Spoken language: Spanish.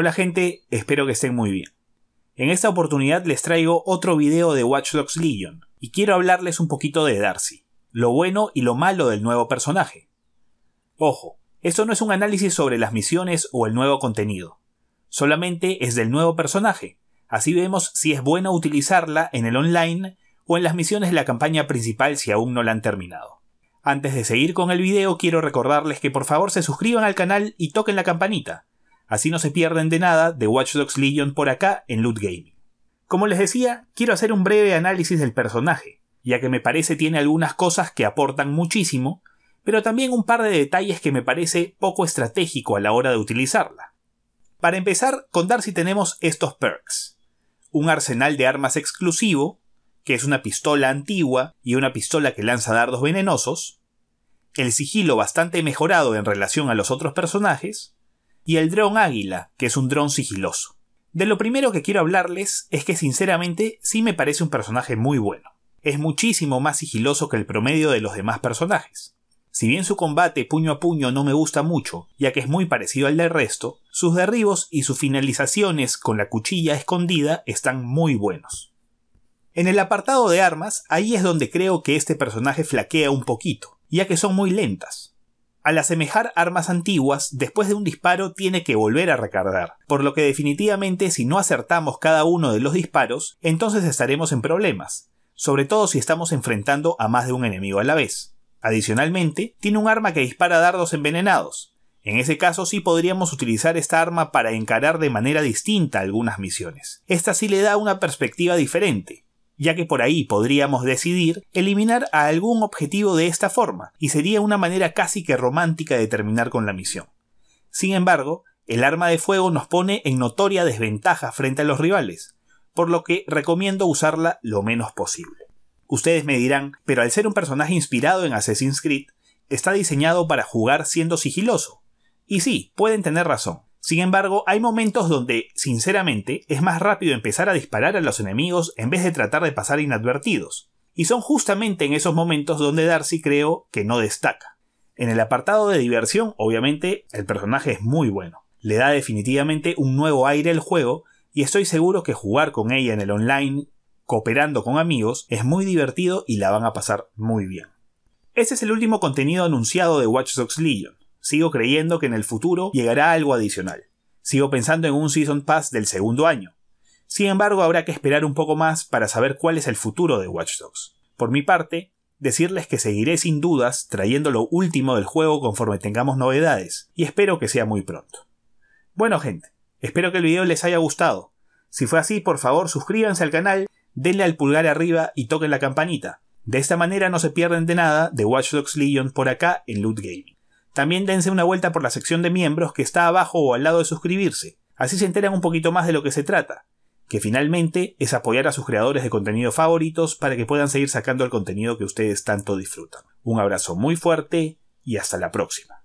Hola gente, espero que estén muy bien. En esta oportunidad les traigo otro video de Watch Dogs Legion, y quiero hablarles un poquito de Darcy, lo bueno y lo malo del nuevo personaje. Ojo, esto no es un análisis sobre las misiones o el nuevo contenido, solamente es del nuevo personaje, así vemos si es bueno utilizarla en el online o en las misiones de la campaña principal si aún no la han terminado. Antes de seguir con el video quiero recordarles que por favor se suscriban al canal y toquen la campanita, Así no se pierden de nada de Watch Dogs Legion por acá en Loot Gaming. Como les decía, quiero hacer un breve análisis del personaje, ya que me parece tiene algunas cosas que aportan muchísimo, pero también un par de detalles que me parece poco estratégico a la hora de utilizarla. Para empezar, contar si tenemos estos perks. Un arsenal de armas exclusivo, que es una pistola antigua y una pistola que lanza dardos venenosos, el sigilo bastante mejorado en relación a los otros personajes, y el dron Águila, que es un dron sigiloso. De lo primero que quiero hablarles es que sinceramente sí me parece un personaje muy bueno. Es muchísimo más sigiloso que el promedio de los demás personajes. Si bien su combate puño a puño no me gusta mucho, ya que es muy parecido al del resto, sus derribos y sus finalizaciones con la cuchilla escondida están muy buenos. En el apartado de armas, ahí es donde creo que este personaje flaquea un poquito, ya que son muy lentas. Al asemejar armas antiguas, después de un disparo tiene que volver a recargar, por lo que definitivamente si no acertamos cada uno de los disparos, entonces estaremos en problemas, sobre todo si estamos enfrentando a más de un enemigo a la vez. Adicionalmente, tiene un arma que dispara dardos envenenados. En ese caso sí podríamos utilizar esta arma para encarar de manera distinta algunas misiones. Esta sí le da una perspectiva diferente, ya que por ahí podríamos decidir eliminar a algún objetivo de esta forma, y sería una manera casi que romántica de terminar con la misión. Sin embargo, el arma de fuego nos pone en notoria desventaja frente a los rivales, por lo que recomiendo usarla lo menos posible. Ustedes me dirán, pero al ser un personaje inspirado en Assassin's Creed, está diseñado para jugar siendo sigiloso. Y sí, pueden tener razón. Sin embargo, hay momentos donde, sinceramente, es más rápido empezar a disparar a los enemigos en vez de tratar de pasar inadvertidos, y son justamente en esos momentos donde Darcy creo que no destaca. En el apartado de diversión, obviamente, el personaje es muy bueno, le da definitivamente un nuevo aire al juego, y estoy seguro que jugar con ella en el online, cooperando con amigos, es muy divertido y la van a pasar muy bien. Ese es el último contenido anunciado de Watch Dogs Legion sigo creyendo que en el futuro llegará algo adicional. Sigo pensando en un Season Pass del segundo año. Sin embargo, habrá que esperar un poco más para saber cuál es el futuro de Watch Dogs. Por mi parte, decirles que seguiré sin dudas trayendo lo último del juego conforme tengamos novedades, y espero que sea muy pronto. Bueno gente, espero que el video les haya gustado. Si fue así, por favor suscríbanse al canal, denle al pulgar arriba y toquen la campanita. De esta manera no se pierden de nada de Watch Dogs Legion por acá en Loot Gaming. También dense una vuelta por la sección de miembros que está abajo o al lado de suscribirse. Así se enteran un poquito más de lo que se trata, que finalmente es apoyar a sus creadores de contenido favoritos para que puedan seguir sacando el contenido que ustedes tanto disfrutan. Un abrazo muy fuerte y hasta la próxima.